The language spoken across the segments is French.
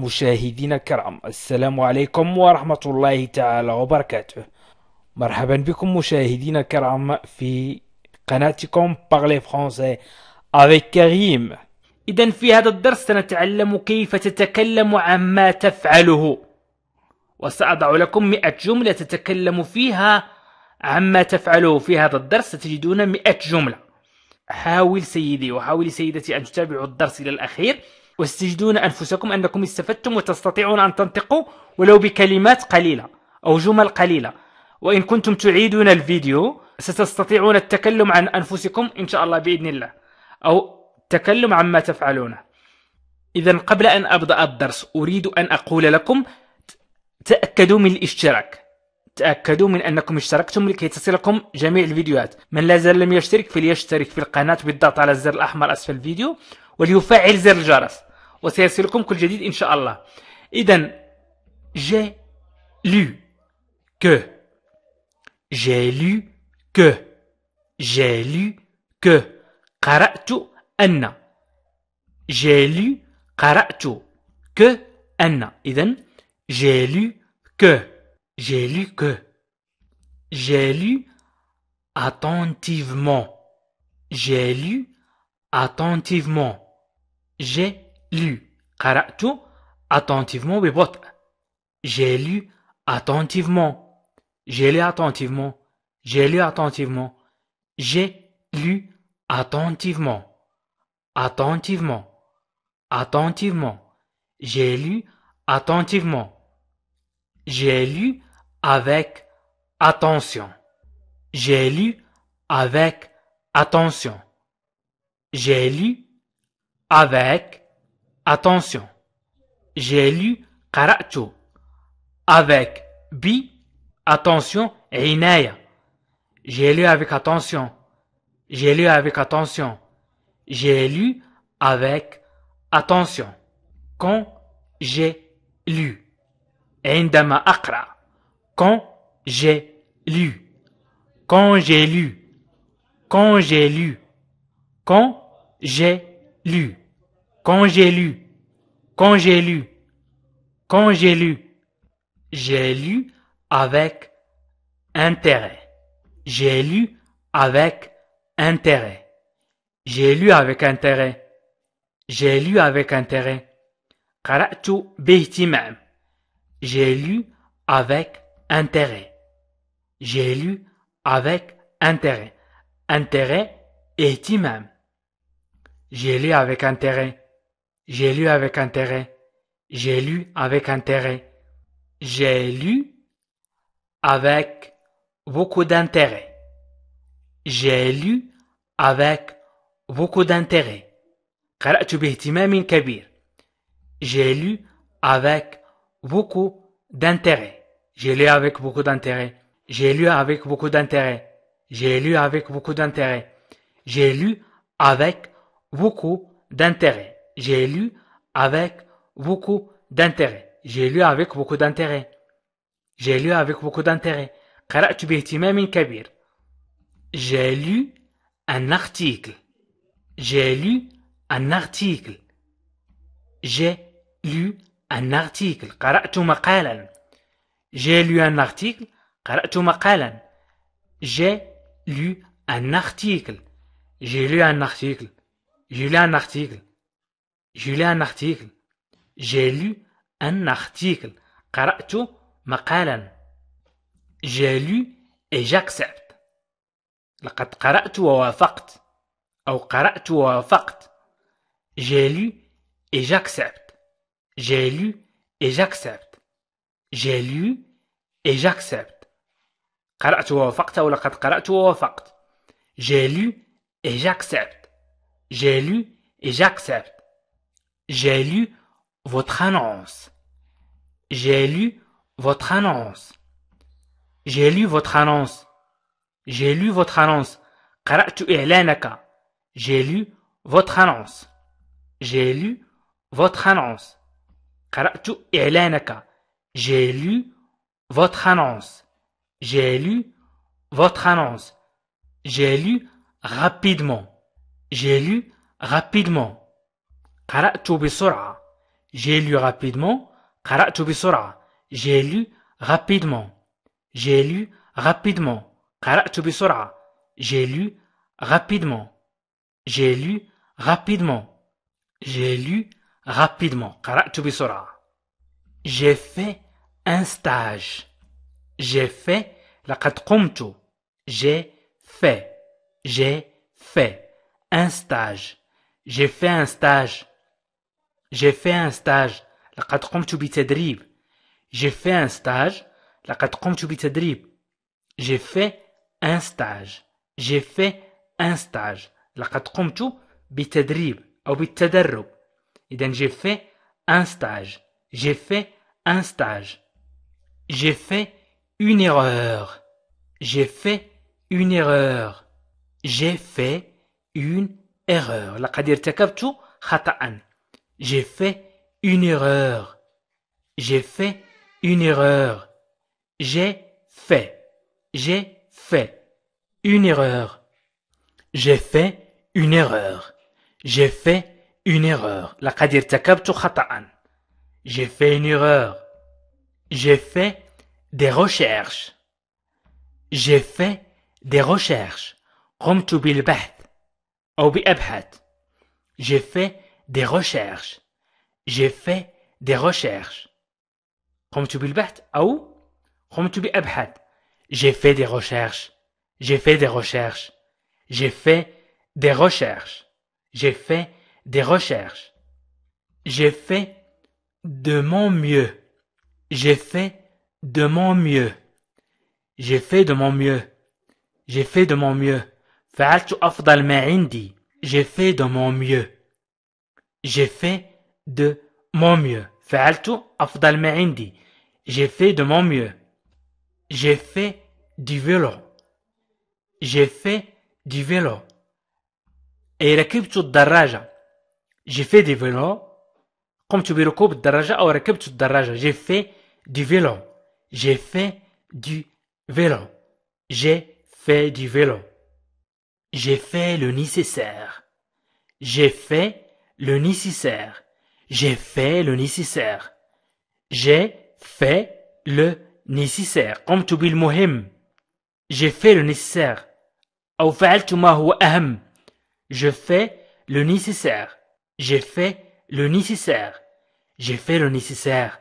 مشاهدينا الكرام السلام عليكم ورحمة الله تعالى وبركاته مرحبا بكم مشاهدينا الكرام في قناتكم بارلي فرونسي افيك كريم إذا في هذا الدرس سنتعلم كيف تتكلم عما تفعله وسأضع لكم 100 جملة تتكلم فيها عما تفعله في هذا الدرس ستجدون 100 جملة حاول سيدي وحاول سيدتي أن تتابعوا الدرس إلى الأخير واستجدون أنفسكم أنكم استفدتم وتستطيعون أن تنطقوا ولو بكلمات قليلة أو جمل قليلة وإن كنتم تعيدون الفيديو ستستطيعون التكلم عن أنفسكم إن شاء الله بإذن الله أو التكلم عما تفعلونه إذا قبل أن أبدأ الدرس أريد أن أقول لكم تأكدوا من الاشتراك تأكدوا من أنكم اشتركتم لكي تصلكم جميع الفيديوهات من لا زال لم يشترك فليشترك في القناة بالضغط على الزر الأحمر أسفل الفيديو وليفعل زر الجرس وسيصلكم كل جديد إن شاء الله j'ai lu que j'ai lu que j'ai lu que قرأت Anna j'ai lu que Anna. Idan j'ai lu que j'ai lu que j'ai lu attentivement j'ai lu attentivement j'ai lu attentivement J'ai lu attentivement. J'ai lu attentivement. J'ai lu attentivement. J'ai lu attentivement. Attentivement. Attentivement. J'ai lu attentivement. J'ai lu avec attention. J'ai lu avec attention. J'ai lu avec Attention, j'ai lu Karacho avec bi, attention et J'ai lu avec attention. J'ai lu avec attention. J'ai lu avec attention. Quand j'ai lu. Indama akra. Quand j'ai lu. Quand j'ai lu. Quand j'ai lu. Quand j'ai lu. Quand j'ai lu, quand j'ai lu, quand j'ai lu, j'ai lu avec intérêt. J'ai lu avec intérêt. J'ai lu avec intérêt. J'ai lu avec intérêt. J'ai lu avec intérêt. J'ai lu avec intérêt. Intérêt et J'ai lu avec intérêt. J'ai lu avec intérêt. J'ai lu avec intérêt. J'ai lu avec beaucoup d'intérêt. J'ai lu avec beaucoup d'intérêt. قرأت باهتمام كبير. J'ai lu avec beaucoup d'intérêt. J'ai lu avec beaucoup d'intérêt. J'ai lu avec beaucoup d'intérêt. J'ai lu avec beaucoup d'intérêt. J'ai lu avec beaucoup d'intérêt j'ai lu avec beaucoup d'intérêt. J'ai lu avec beaucoup d'intérêt. J'ai lu avec beaucoup d'intérêt. قرأت باهتمام كبير. J'ai lu un article. J'ai lu un article. J'ai lu un article. قرأت مقالا. J'ai lu un article. قرأت مقالا. J'ai lu un article. J'ai lu un article. J'ai lu un article. J'ai lu un article. J'ai lu un article. قرأت مقالا. J'ai lu et j'accepte. لقد قرأت ووافقت أو قرأت ووافقت. J'ai lu et j'accepte. J'ai lu et j'accepte. J'ai lu et j'accepte. قرأت ووافقت أو لقد قرأت ووافقت. J'ai lu et j'accepte. J'ai lu et j'accepte. J'ai lu votre annonce. J'ai lu votre annonce. J'ai lu votre annonce. J'ai lu votre annonce. J'ai lu votre annonce. J'ai lu votre annonce. J'ai lu votre annonce. J'ai lu votre annonce. J'ai lu rapidement. J'ai lu rapidement. قرأت J'ai lu rapidement. J'ai lu rapidement. J'ai lu rapidement. J'ai lu rapidement. J'ai lu rapidement. J'ai lu rapidement. J'ai fait un stage. J'ai fait la قمت. J'ai fait. J'ai fait un stage. J'ai fait un stage j'ai fait un stage لقد قمت بتدريب j'ai fait un stage لقد قمت بتدريب j'ai fait un stage j'ai fait un stage لقد قمت بتدريب أو بالتدرب إذا j'ai fait un stage j'ai fait un stage j'ai fait une erreur j'ai fait une erreur j'ai fait une erreur لقد ارتكبت خطأ j'ai fait une erreur. J'ai fait une erreur. J'ai fait. J'ai fait une erreur. J'ai fait une erreur. J'ai fait une erreur. J'ai fait une erreur. J'ai fait des recherches. J'ai fait des recherches. قمت J'ai fait des recherches. J'ai fait des recherches. J'ai fait des recherches. J'ai fait des recherches. J'ai fait des recherches. J'ai fait des recherches. J'ai fait de mon mieux. J'ai fait de mon mieux. J'ai fait de mon mieux. J'ai fait de mon mieux. J'ai fait de mon mieux. J'ai fait de mon mieux. J'ai fait de mon mieux. J'ai fait du vélo. J'ai fait du vélo. Et culture الدراجة. J'ai fait du vélo. comme tu ou أو ركبت الدراجة. J'ai fait du vélo. J'ai fait du vélo. J'ai fait du vélo. J'ai fait le nécessaire. J'ai fait le nécessaire. J'ai fait le nécessaire. J'ai fait le nécessaire. قمت muhim. J'ai fait le nécessaire. أو فعلت ما هو أهم. Je fais le nécessaire. J'ai fait le nécessaire. J'ai fait le nécessaire.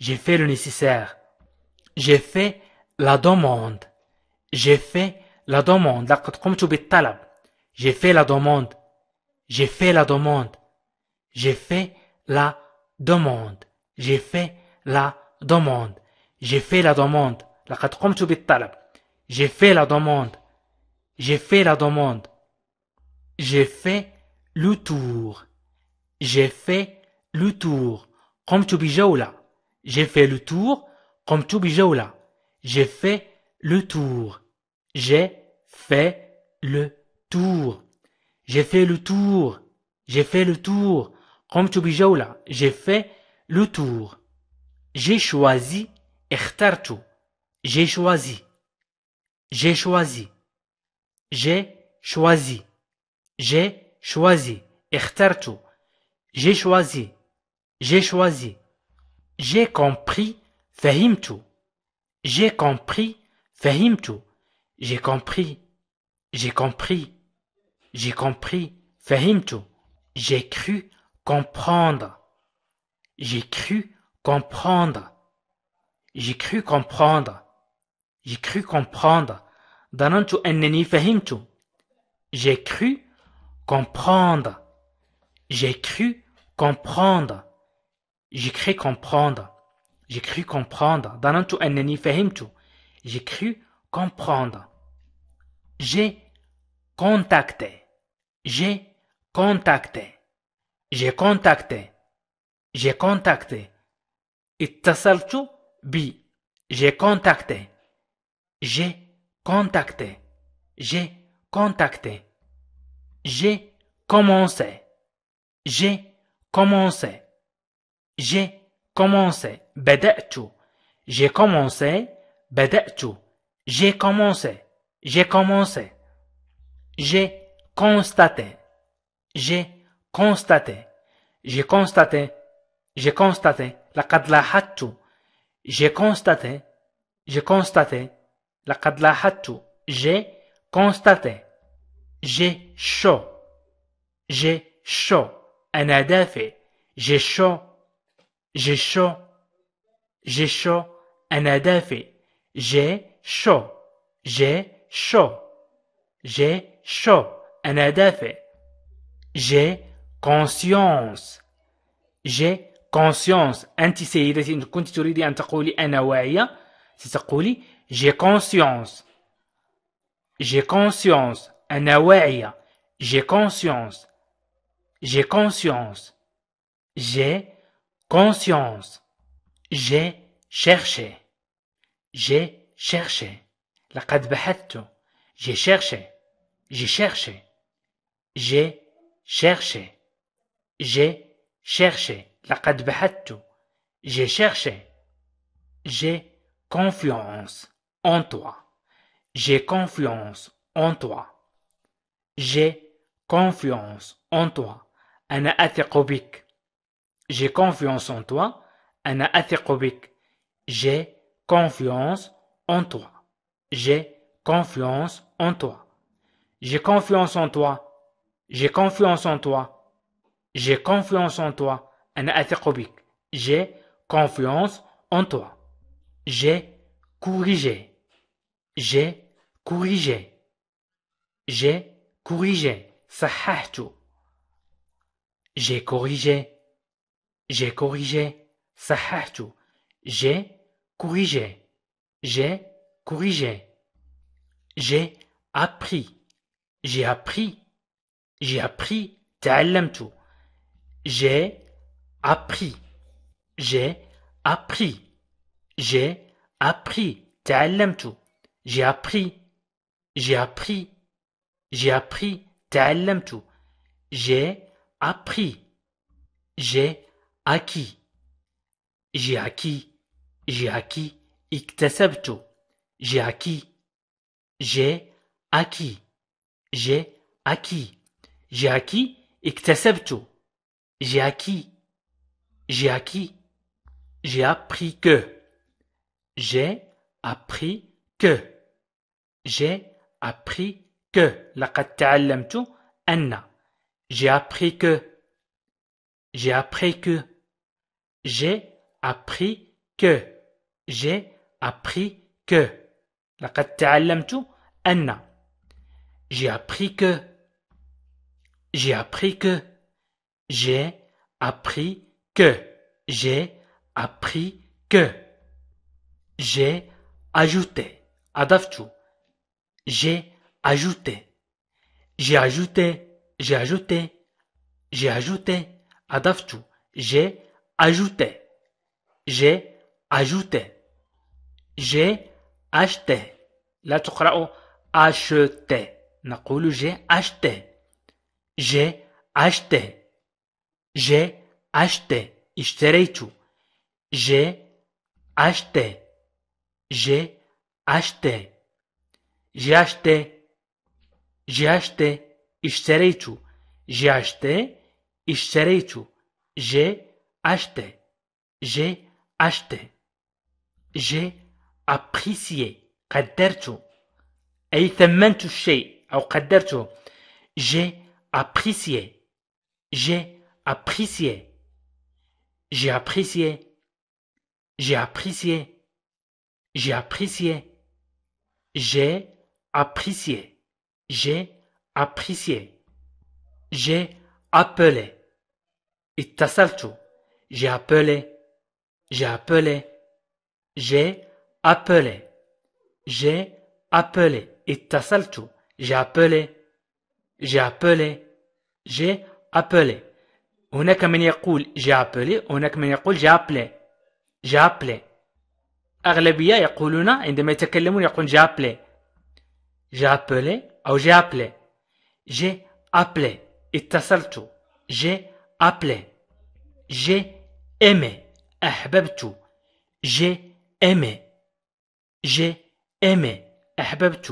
J'ai fait le nécessaire. J'ai fait la demande. J'ai fait la demande. لقد قمت بالطلب. J'ai fait la demande. J'ai fait la demande. J'ai fait la demande. J'ai fait la demande. J'ai fait la demande. J'ai fait la demande. J'ai fait la demande. J'ai fait le tour. J'ai fait le tour. tu J'ai fait le tour. tu J'ai fait le tour. J'ai fait le tour. J'ai fait le tour. J'ai fait le tour. J'ai fait le tour. J'ai choisi. J'ai choisi. J'ai choisi. J'ai choisi. J'ai choisi. J'ai choisi. J'ai choisi. J'ai compris. Fahimtu. J'ai compris. Fahimtu. J'ai compris. J'ai compris. J'ai compris. Fahimtu. J'ai cru comprendre. J'ai cru comprendre. J'ai cru comprendre. J'ai cru comprendre. Danantu J'ai cru comprendre. J'ai cru comprendre. J'ai cru comprendre. J'ai cru comprendre. Danantu J'ai cru comprendre. J'ai contacté. J'ai contacté. J'ai contacté. J'ai contacté. Bi. J'ai contacté. J'ai contacté. J'ai contacté. J'ai commencé. J'ai commencé. J'ai commencé. J'ai commencé. J'ai commencé. J'ai commencé. J'ai constaté, j'ai constaté, j'ai constaté, j'ai constaté, la لقد tout, j'ai constaté, j'ai constaté, la لقد tout, j'ai constaté, j'ai chaud, j'ai chaud, un fait, j'ai chaud, j'ai chaud, j'ai chaud, un fait, j'ai chaud, j'ai chaud, j'ai chaud. أنا دافع. J'ai conscience. J'ai conscience. أنت سيدتي إن كنت تريدي أن تقولي أنا واعية ستقولي j'ai conscience. J'ai conscience. أنا واعية. J'ai conscience. J'ai conscience. J'ai conscience. J'ai cherché. J'ai cherché. لقد بحثت. J'ai cherché. J'ai cherché. J'ai cherché. J'ai cherché. J'ai cherché. J'ai confiance en toi. J'ai confiance en toi. J'ai confiance en toi. Un أثق J'ai confiance en toi. Un أثق J'ai confiance en toi. J'ai confiance en toi. J'ai confiance en toi. J'ai confiance en toi. J'ai confiance en toi. J'ai confiance en toi. J'ai corrigé. J'ai corrigé. J'ai corrigé. J'ai corrigé. J'ai corrigé. J'ai corrigé. J'ai corrigé. J'ai appris. J'ai appris. J'ai appris. tout. J'ai appris. J'ai appris. J'ai appris. tout. J'ai appris. J'ai appris. J'ai appris. tout. J'ai appris. J'ai acquis. J'ai acquis. J'ai acquis. J'ai acquis. J'ai acquis. J'ai acquis. J'ai acquis tout. J'ai acquis. J'ai acquis. J'ai appris que. J'ai appris que. J'ai appris que. لقد تعلمت أن. J'ai appris que. J'ai appris que. J'ai appris que. J'ai appris que. لقد تعلمت أن. J'ai appris que. J'ai appris que. J'ai appris que. J'ai appris que. J'ai ajouté. Adaftu. J'ai ajouté. J'ai ajouté. J'ai ajouté. J'ai ajouté. Adaftu. J'ai ajouté. J'ai ajouté. J'ai acheté. La تقرأ acheté. j'ai acheté. J'ai acheté. J'ai acheté. اشتريت. J'ai acheté. J'ai acheté. J'ai acheté. J'ai acheté. اشتريت. J'ai acheté. اشتريت. J'ai acheté. J'ai acheté. J'ai apprécié. قدرت. أي ثمنت au أو قدرته. J'ai apprécié. J'ai apprécié. J'ai apprécié. J'ai apprécié. J'ai apprécié. J'ai apprécié. J'ai apprécié. J'ai appelé. et Ittasaltu. J'ai appelé. J'ai appelé. J'ai appelé. J'ai appelé. et Ittasaltu. J'ai appelé. j'ai appelé j'ai appelé هناك من يقول j'ai appelé هناك من يقول j'ai appelé j'ai appelé أغلبية يقولون عندما يتكلمون يقول j'ai appelé j'ai appelé أو j'ai appelé j'ai appelé اتصلت j'ai appelé j'ai aimé أحببت j'ai aimé j'ai aimé أحببت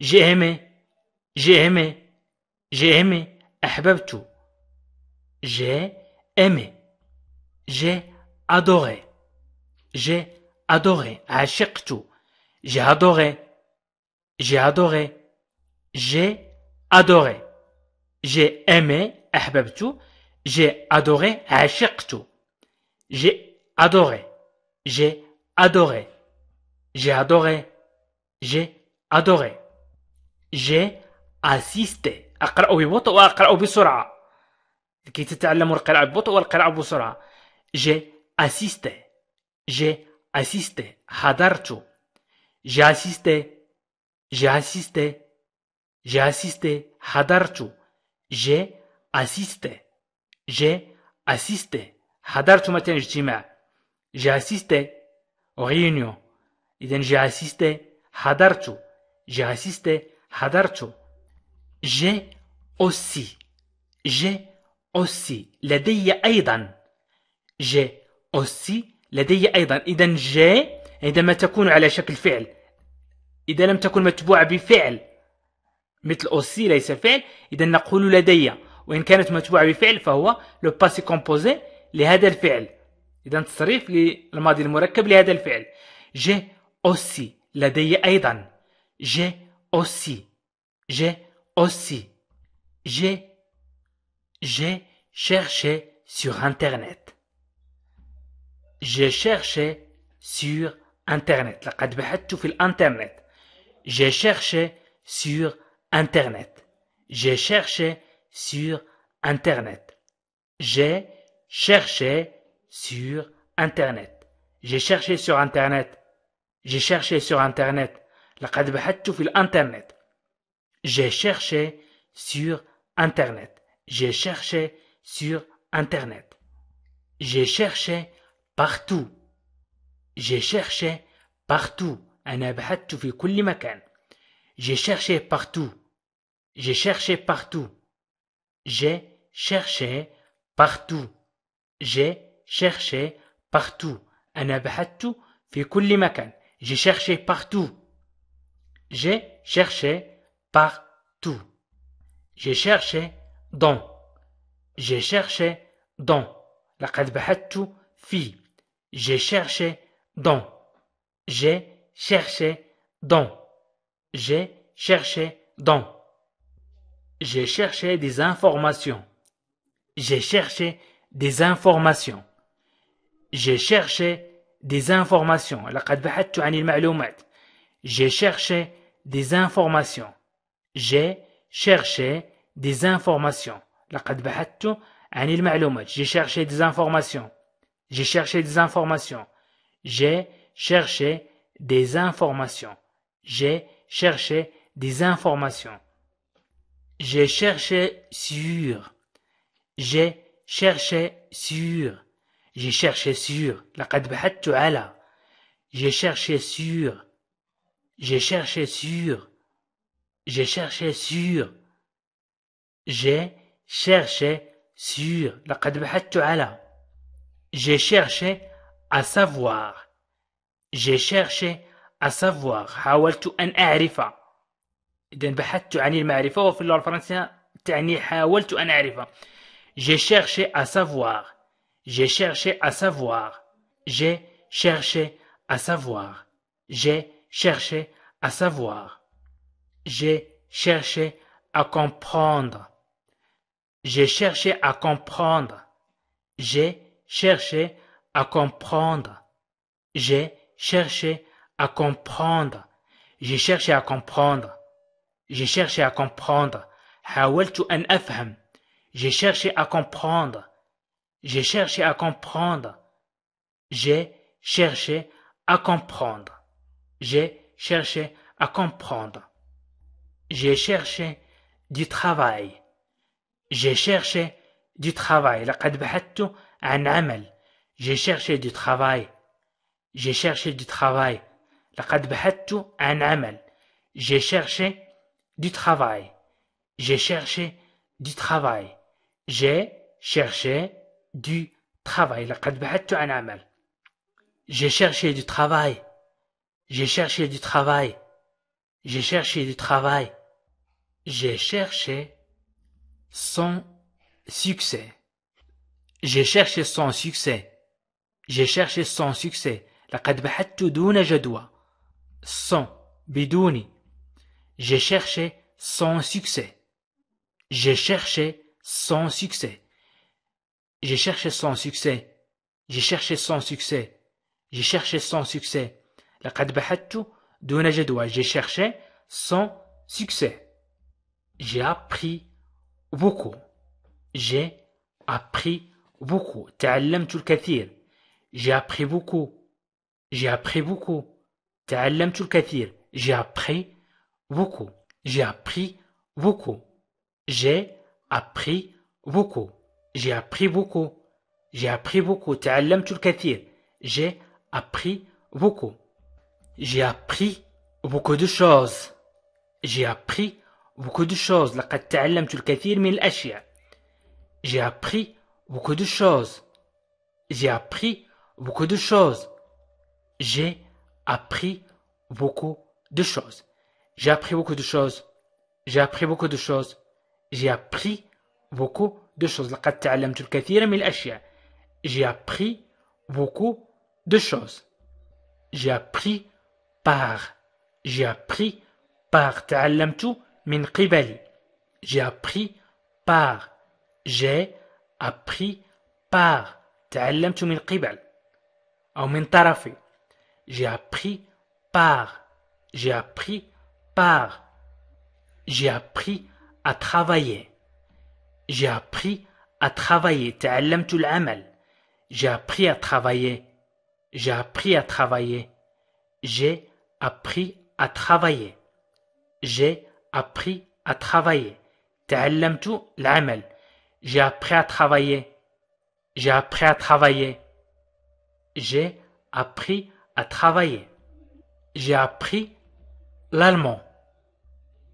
j'ai aimé j'ai aimé J'ai aimé. J'ai aimé. J'ai adoré. J'ai adoré. J'ai adoré. J'ai adoré. J'ai adoré. J'ai aimé. J'ai adoré. J'ai adoré. J'ai adoré. J'ai adoré. J'ai adoré. J'ai assisté. أقرأ ببطء وأقرأ بسرعة لكي تتعلموا القراءة ببطء والقراءة بسرعة جي أسيستي جي أسيستي حضرت جي أسيستي جي أسيستي جي أسيستي حضرت جي أسيستي جي أسيستي حضرت مثلا اجتماع جي أسيستي غينيو إذا جي أسيستي حضرت جي أسيستي حضرت j'ai aussi j'ai aussi لدي أيضا j'ai aussi لدي أيضا إذا j'ai عندما تكون على شكل فعل إذا لم تكن متبوعة بفعل مثل aussi ليس فعل إذا نقول لدي وإن كانت متبوعة بفعل فهو لو باسي كومبوزي لهذا الفعل إذا تصريف للماضي المركب لهذا الفعل j'ai aussi لدي أيضا j'ai aussi j'ai Aussi, j'ai, j'ai cherché sur Internet. J'ai cherché sur Internet. لقد J'ai cherché sur Internet. J'ai cherché sur Internet. J'ai cherché sur Internet. J'ai cherché sur Internet. J'ai cherché sur Internet. لقد بحثت في الانترنت. J'ai cherché sur Internet. J'ai cherché sur Internet. J'ai cherché partout. J'ai cherché partout. J'ai cherché partout. J'ai cherché partout. J'ai cherché partout. J'ai cherché partout. J'ai cherché partout. J'ai cherché partout. J'ai cherché dans. J'ai cherché dans. لقد بحثت في. J'ai cherché dans. J'ai cherché dans. J'ai cherché dans. J'ai cherché des informations. J'ai cherché des informations. J'ai cherché des informations. لقد بحثت عن المعلومات. J'ai cherché des informations. J'ai cherché des informations. J'ai cherché des informations. J'ai cherché des informations. J'ai cherché des informations. J'ai cherché des informations. J'ai cherché sur. J'ai cherché sur. J'ai cherché sur. J'ai cherché sur. J'ai cherché sur. J'ai cherché sur. J'ai cherché sur. J'ai cherché à savoir. J'ai cherché à savoir. حاولت أن أعرف. إذا بحثت عن المعرفة وفي اللغة الفرنسية تعني حاولت أن أعرف. J'ai cherché à savoir. J'ai cherché à savoir. J'ai cherché à savoir. J'ai cherché à savoir. J'ai cherché à comprendre. J'ai cherché à comprendre. J'ai cherché à comprendre. J'ai cherché à comprendre. J'ai cherché à comprendre. J'ai cherché à comprendre. J'ai cherché à comprendre. J'ai cherché à comprendre. J'ai cherché à comprendre. J'ai cherché à comprendre. J'ai cherché du travail. J'ai cherché du travail. لقد بحثت J'ai cherché du travail. J'ai cherché du travail. لقد بحثت J'ai cherché du travail. J'ai cherché du travail. J'ai cherché du travail. J'ai cherché du travail. J'ai cherché du travail. J'ai cherché du travail. J'ai cherché sans succès. J'ai cherché sans succès. J'ai cherché sans succès. La بحثت Sans, J'ai cherché sans succès. J'ai cherché sans succès. J'ai cherché sans succès. J'ai cherché sans succès. J'ai cherché sans succès. لقد J'ai cherché sans succès j'ai appris beaucoup. J'ai appris beaucoup. J'ai appris beaucoup. J'ai appris beaucoup. J'ai appris beaucoup. J'ai appris beaucoup. J'ai appris beaucoup. J'ai appris beaucoup. J'ai appris beaucoup. J'ai appris beaucoup. J'ai appris beaucoup de choses. J'ai appris beaucoup de choses. لقد تعلمت J'ai appris beaucoup de choses. J'ai appris beaucoup de choses. J'ai appris beaucoup de choses. J'ai appris beaucoup de choses. J'ai appris beaucoup de choses. J'ai appris beaucoup de choses. J'ai appris beaucoup de choses. J'ai appris par. J'ai appris par min qibali. J'ai appris par. J'ai appris par. تعلمت min qibal. tarafi. J'ai appris par. J'ai appris par. J'ai appris à travailler. J'ai appris à travailler. J'ai appris à travailler. J'ai appris à travailler. J'ai appris à travailler. J'ai appris à travailler. J'ai appris à travailler. J'ai appris à travailler. J'ai appris à travailler. J'ai appris l'allemand.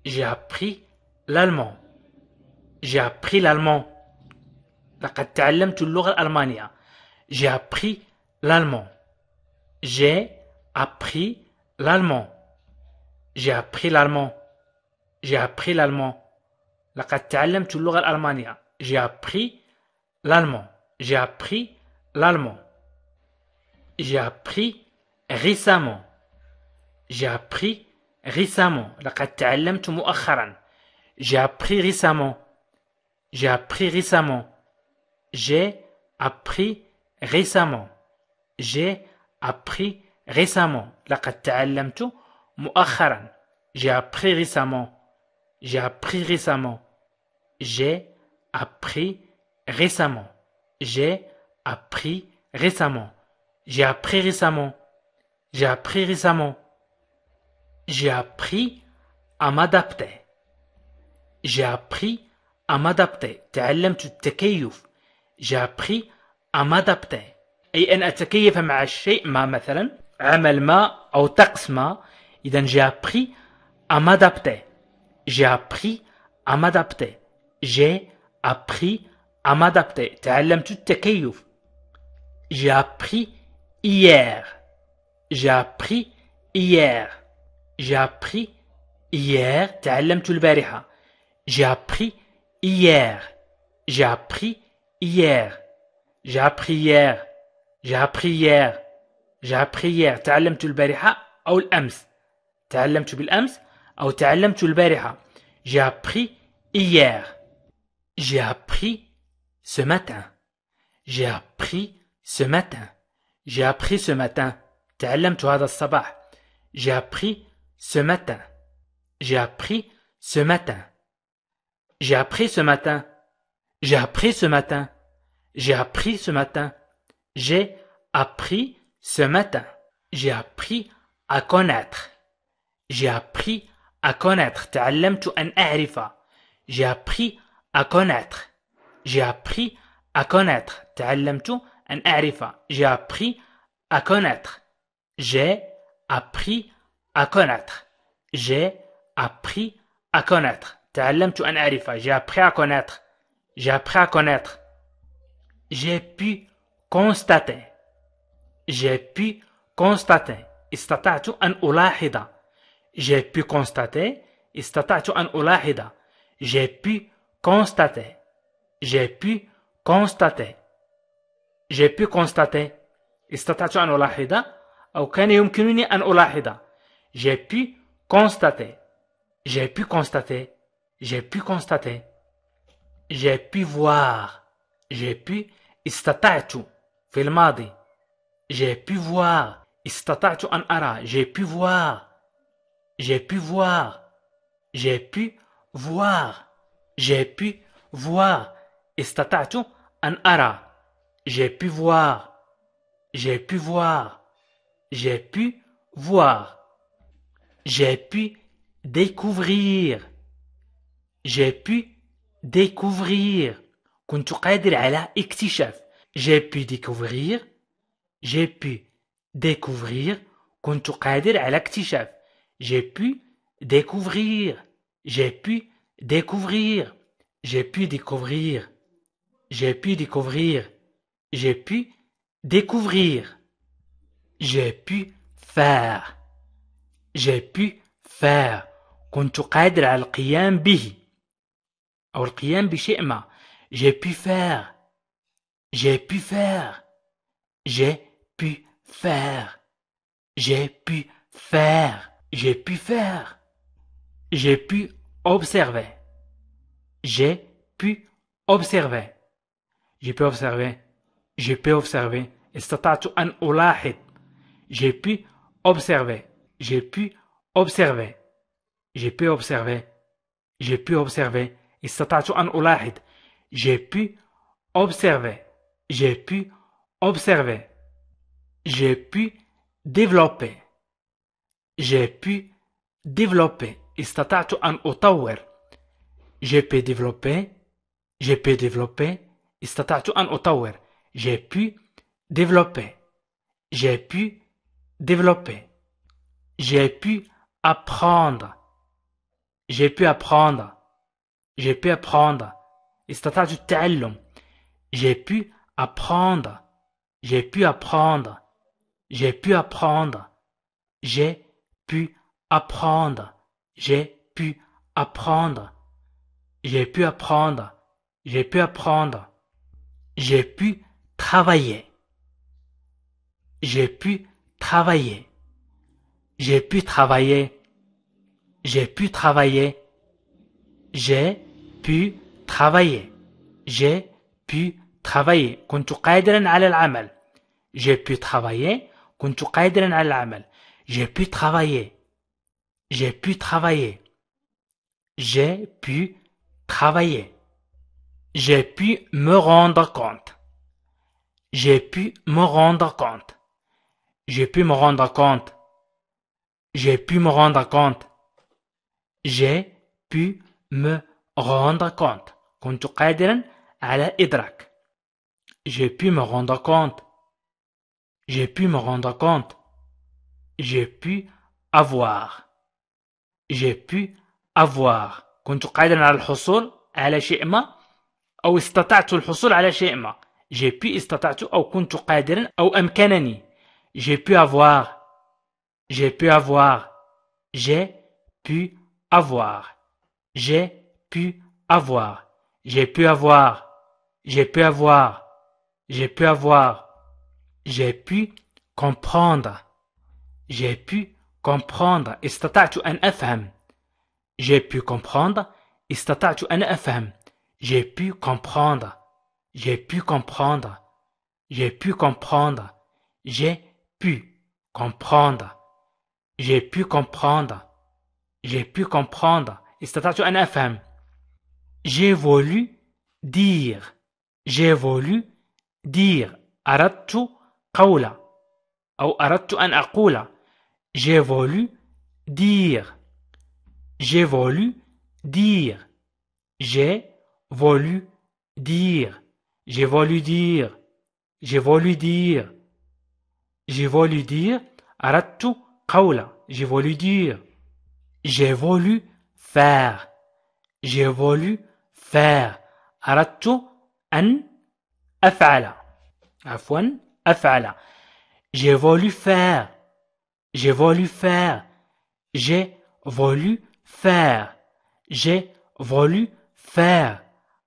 J'ai appris l'allemand. J'ai appris l'allemand. لقد تعلمت J'ai appris l'allemand. J'ai appris l'allemand. J'ai appris l'allemand. J'ai appris l'allemand. J'ai appris l'allemand. J'ai appris l'allemand. J'ai appris récemment. J'ai appris récemment. J'ai appris récemment. J'ai appris récemment. J'ai appris récemment. J'ai appris récemment. J'ai appris récemment. J'ai appris récemment. J'ai appris récemment. J'ai appris récemment. J'ai appris récemment. J'ai appris récemment. J'ai appris à m'adapter. J'ai appris à m'adapter. J'ai appris à m'adapter. Et en أتكيف مع الشيء ما مثلا عمل ما أو طقس ما. j'ai appris à m'adapter j'ai appris à m'adapter. J'ai appris à m'adapter. تعلمت التكيف. J'ai appris hier. J'ai appris hier. J'ai appris hier. تعلمت البارحة. J'ai appris hier. J'ai appris hier. J'ai appris hier. J'ai appris hier. j'ai appris hier أو الأمس تعلمت بالأمس j'ai appris hier j'ai appris ce matin j'ai appris ce matin j'ai appris ce matin j'ai appris ce matin j'ai appris ce matin j'ai appris ce matin j'ai appris ce matin j'ai appris ce matin j'ai appris ce matin j'ai appris à connaître j'ai appris à connaître. J'ai appris à connaître. J'ai appris à connaître. J'ai appris à connaître. J'ai appris à connaître. J'ai appris à connaître. J'ai appris à connaître. J'ai appris à connaître. J'ai pu constater. J'ai pu constater j'ai pu constater, istata'tu an ulahida, j'ai pu constater, j'ai pu constater, j'ai pu constater, istata'tu an ulahida, ou kane yumkinuni an ulahida, j'ai pu constater, j'ai pu constater, j'ai pu constater, j'ai pu voir, j'ai pu istata'tu, filmadi, j'ai pu voir, istata'tu an ara, j'ai pu voir, j'ai pu voir. J'ai pu voir. J'ai pu voir. استطعت an ara. J'ai pu voir. J'ai pu voir. J'ai pu voir. J'ai pu découvrir. J'ai pu découvrir. كنت قادر على اكتشاف. J'ai pu découvrir. J'ai pu découvrir. كنت قادر على اكتشاف. J'ai pu découvrir. J'ai pu découvrir. J'ai pu découvrir. J'ai pu découvrir. J'ai pu découvrir. J'ai pu faire. J'ai pu faire. كنت قادر على القيام به أو القيام بشيء ما j'ai pu faire j'ai pu faire j'ai pu faire j'ai pu faire j'ai pu faire. J'ai pu observer. J'ai pu observer. J'ai pu observer. J'ai pu observer. J'ai pu observer. J'ai pu observer. J'ai pu observer. J'ai pu observer. J'ai pu observer. J'ai pu observer. J'ai pu développer j'ai pu développer استطعت an أطور j'ai pu développer j'ai pu développer استطعت an j'ai pu développer j'ai pu développer j'ai pu apprendre j'ai pu apprendre j'ai pu apprendre استطعت j'ai pu apprendre j'ai pu apprendre j'ai pu apprendre j'ai pu apprendre. J'ai pu apprendre. J'ai pu apprendre. J'ai pu apprendre. J'ai pu travailler. J'ai pu travailler. J'ai pu travailler. J'ai pu travailler. J'ai pu travailler. J'ai pu travailler. J'ai pu travailler. J'ai pu travailler. J'ai pu travailler. J'ai pu travailler. J'ai pu me rendre compte. J'ai pu me rendre compte. J'ai pu me rendre compte. J'ai pu me rendre compte. J'ai pu me rendre compte. J'ai pu me rendre compte. J'ai pu me rendre compte. J'ai pu avoir. J'ai pu avoir. كنت قادرا على الحصول على شيء ما او استطعت الحصول على شيء ما. J'ai pu استطعت او كنت قادرا او امكنني J'ai pu avoir. J'ai pu avoir. J'ai pu avoir. J'ai pu avoir. J'ai pu avoir. J'ai pu avoir. J'ai pu avoir. J'ai pu comprendre. J'ai pu comprendre استطعت un FM. J'ai pu comprendre استطعت an afham J'ai pu comprendre J'ai pu comprendre J'ai pu comprendre J'ai pu comprendre J'ai pu comprendre J'ai pu comprendre استطعت an J'ai voulu dire J'ai voulu dire aradtu ou j'ai voulu dire. J'ai voulu dire. J'ai voulu dire. J'ai voulu dire. J'ai voulu dire. J'ai voulu dire. Kaula. J'ai voulu dire. J'ai voulu faire. J'ai voulu faire. Aratu an af'ala. Afwan af'ala. J'ai voulu faire. J'ai voulu faire, j'ai voulu faire, j'ai voulu faire.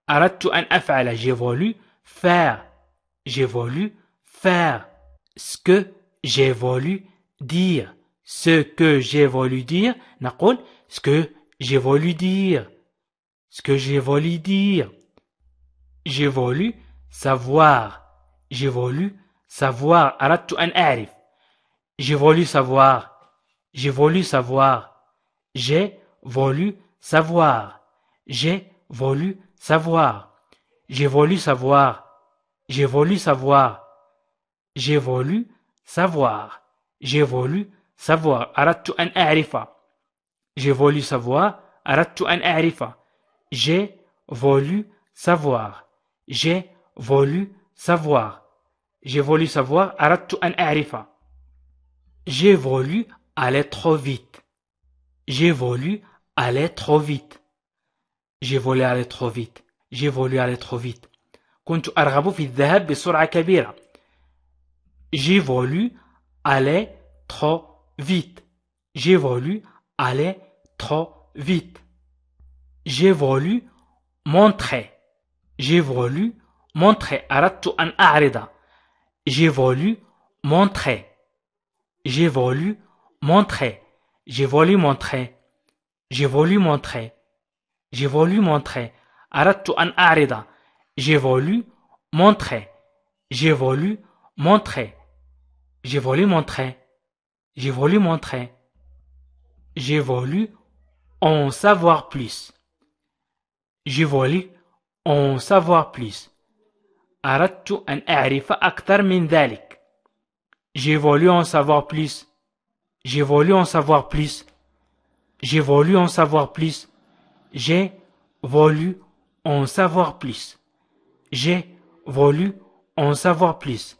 أردت أن أفعل. J'ai voulu faire. J'ai voulu faire. Ce que j'ai voulu dire. Ce que j'ai voulu dire. نقول ce que j'ai voulu dire. Ce que j'ai voulu dire. J'ai voulu savoir. J'ai voulu savoir. أردت أن أعرف. J'ai voulu savoir. J'ai voulu savoir. J'ai voulu savoir. J'ai voulu savoir. J'ai voulu savoir. J'ai voulu savoir. J'ai voulu savoir. J'ai voulu savoir. Aradtu an a'rifa. J'ai voulu savoir. Aradtu an a'rifa. J'ai voulu savoir. J'ai voulu savoir. J'ai voulu savoir. Aradtu an a'rifa. J'ai voulu aller trop vite. J'ai voulu aller trop vite. J'ai voulu aller trop vite. J'ai voulu aller trop vite. كنت J'ai voulu aller trop vite. J'ai voulu aller trop vite. J'ai voulu montrer. J'ai voulu montrer. أردت J'ai voulu montrer. J'ai voulu montrer. J'ai voulu montrer. J'ai voulu montrer. J'ai voulu montrer. Arattu an J'ai voulu montrer. J'ai voulu montrer. J'ai voulu montrer. J'ai voulu montrer. J'ai voulu en savoir plus. J'ai voulu en savoir plus. Arattu an a'rifa j'ai voulu en savoir plus. J'ai voulu en savoir plus. J'ai voulu en savoir plus. J'ai voulu en savoir plus. J'ai voulu en savoir plus.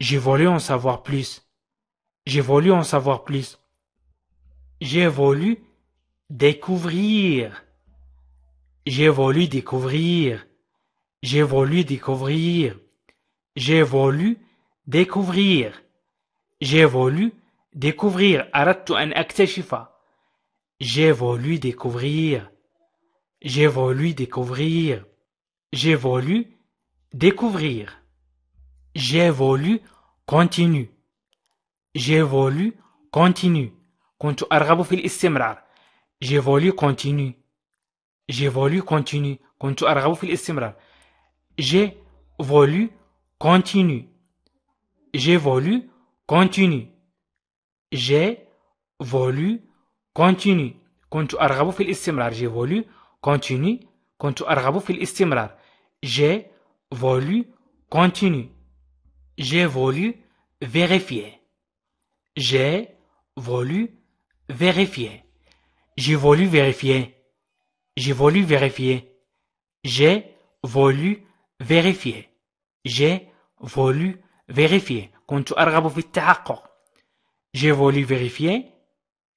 J'ai voulu en savoir plus. J'ai voulu en savoir plus. J'ai voulu découvrir. J'ai voulu découvrir. J'ai voulu découvrir. J'ai voulu découvrir. J'ai voulu découvrir. un an aktashifa. J'ai voulu découvrir. J'ai voulu découvrir. J'ai voulu découvrir. J'ai voulu continuer. J'ai voulu continuer. كنت J'ai voulu continue. J'ai voulu continuer. J'ai voulu continuer. J'ai voulu, continuer. J'ai voulu, continue. كنت أرغب في J'ai voulu, continue. Contre أرغب في J'ai voulu, continue. J'ai voulu vérifier. J'ai voulu vérifier. J'ai voulu vérifier. J'ai voulu vérifier. J'ai voulu vérifier. J'ai voulu vérifier. كنت أرغب J'ai voulu vérifier.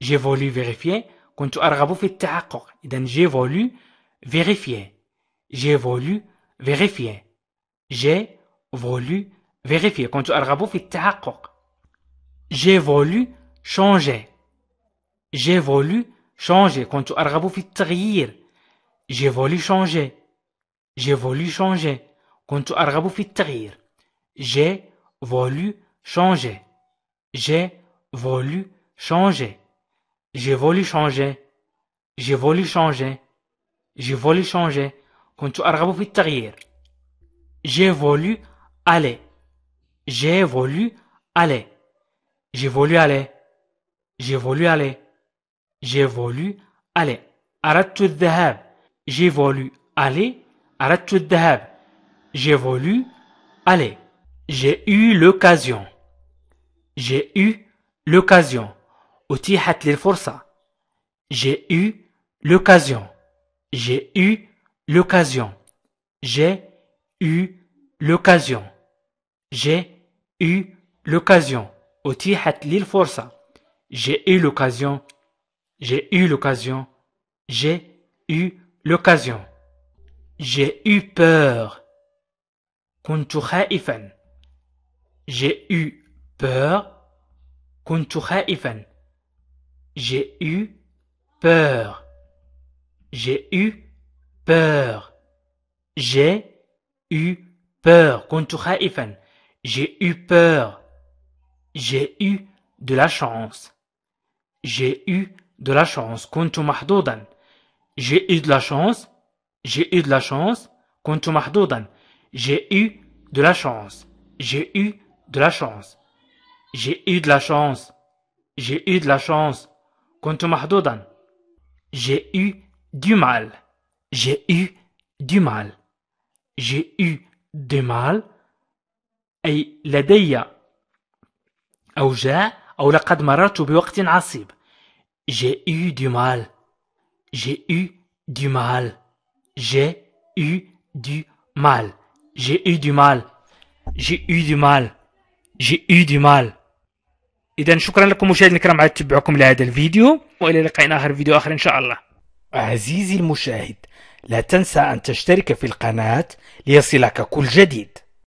J'ai voulu vérifier. كنت أرغب في j'ai voulu vérifier. J'ai voulu vérifier. J'ai voulu vérifier. كنت أرغب في J'ai voulu changer. J'ai voulu changer. كنت أرغب في التغيير. J'ai voulu changer. J'ai voulu changer. كنت أرغب في التغيير. J'ai voulu changer. J'ai voulu changer. J'ai voulu changer. J'ai voulu changer. J'ai voulu changer. كنت أرغب في J'ai voulu aller. J'ai voulu aller. J'ai voulu aller. J'ai voulu aller. J'ai voulu aller. أردت الذهاب. J'ai voulu aller. أردت الذهاب. J'ai voulu aller. J'ai eu l'occasion. J'ai eu l'occasion. أتيحت لي الفرصة. J'ai eu l'occasion. J'ai eu l'occasion. J'ai eu l'occasion. J'ai eu l'occasion. أتيحت لي الفرصة. J'ai eu l'occasion. J'ai eu l'occasion. J'ai eu l'occasion. J'ai eu peur. كنت j'ai eu peur. eu J'ai eu peur. J'ai eu peur. J'ai eu peur. J'ai eu peur. J'ai eu de la chance. J'ai eu de la chance. J'ai eu de la chance. J'ai eu de la chance. J'ai eu de la chance. J'ai eu de la chance. J'ai eu de la chance. J'ai eu de la chance. Contre Mahdoudan. J'ai eu du mal. J'ai eu du mal. J'ai eu du mal. أي لدي جاء أو لقد مررت بوقت عصيب. J'ai eu du mal. J'ai eu du mal. J'ai eu du mal. J'ai eu du mal. J'ai eu du mal. جي اي دي مال اذا شكرا لكم مشاهدينا الكرام على تتبعكم لهذا الفيديو والى لقاء اخر فيديو اخر ان شاء الله عزيزي المشاهد لا تنسى ان تشترك في القناه ليصلك كل جديد